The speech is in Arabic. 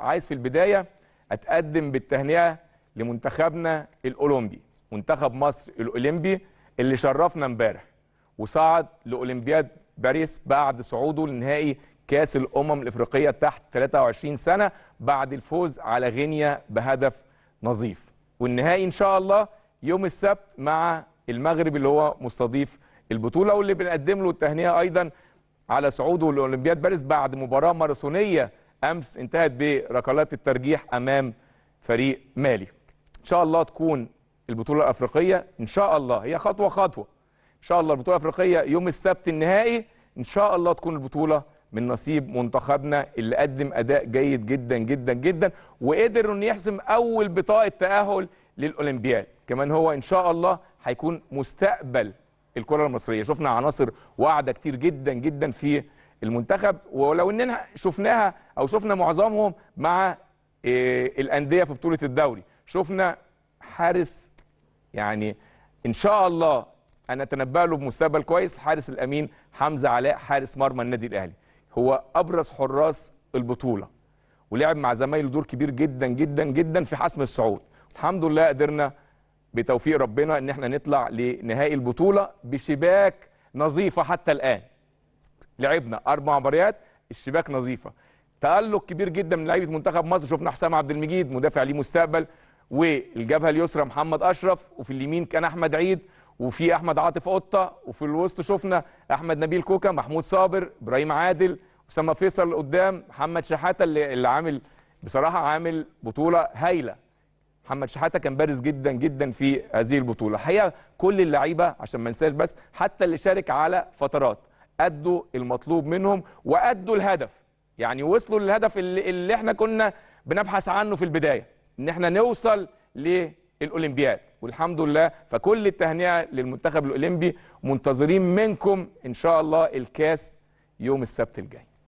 عايز في البدايه اتقدم بالتهنئه لمنتخبنا الاولمبي منتخب مصر الاولمبي اللي شرفنا امبارح وصعد لاولمبياد باريس بعد صعوده لنهائي كاس الامم الافريقيه تحت 23 سنه بعد الفوز على غينيا بهدف نظيف والنهائي ان شاء الله يوم السبت مع المغرب اللي هو مستضيف البطوله واللي بنقدم له التهنئه ايضا على صعوده لاولمبياد باريس بعد مباراه ماراثونيه امس انتهت بركلات الترجيح امام فريق مالي ان شاء الله تكون البطوله الافريقيه ان شاء الله هي خطوه خطوه ان شاء الله البطوله الافريقيه يوم السبت النهائي ان شاء الله تكون البطوله من نصيب منتخبنا اللي قدم اداء جيد جدا جدا جدا وقدر انه يحسم اول بطاقه تاهل للاولمبياد كمان هو ان شاء الله هيكون مستقبل الكره المصريه شفنا عناصر واعده كتير جدا جدا في المنتخب ولو اننا شفناها او شفنا معظمهم مع آه، الانديه في بطوله الدوري شفنا حارس يعني ان شاء الله انا اتنبأ له بمستقبل كويس الحارس الامين حمزه علاء حارس مرمى النادي الاهلي هو ابرز حراس البطوله ولعب مع زمايله دور كبير جدا جدا جدا في حسم الصعود الحمد لله قدرنا بتوفيق ربنا ان احنا نطلع لنهائي البطوله بشباك نظيفه حتى الان لعبنا اربع مباريات الشباك نظيفه تالق كبير جدا من لعيبه منتخب مصر شفنا حسام عبد المجيد مدافع ليه مستقبل والجبهه اليسرى محمد اشرف وفي اليمين كان احمد عيد وفي احمد عاطف قطه وفي الوسط شفنا احمد نبيل كوكا محمود صابر ابراهيم عادل اسامه فيصل قدام محمد شحاته اللي, اللي عامل بصراحه عامل بطوله هايله محمد شحاته كان بارز جدا جدا في هذه البطوله الحقيقه كل اللعيبه عشان ما ننساش بس حتى اللي شارك على فترات ادوا المطلوب منهم وادوا الهدف يعني وصلوا للهدف اللي, اللي احنا كنا بنبحث عنه في البدايه ان احنا نوصل للاولمبياد والحمد لله فكل التهنئه للمنتخب الاولمبي منتظرين منكم ان شاء الله الكاس يوم السبت الجاي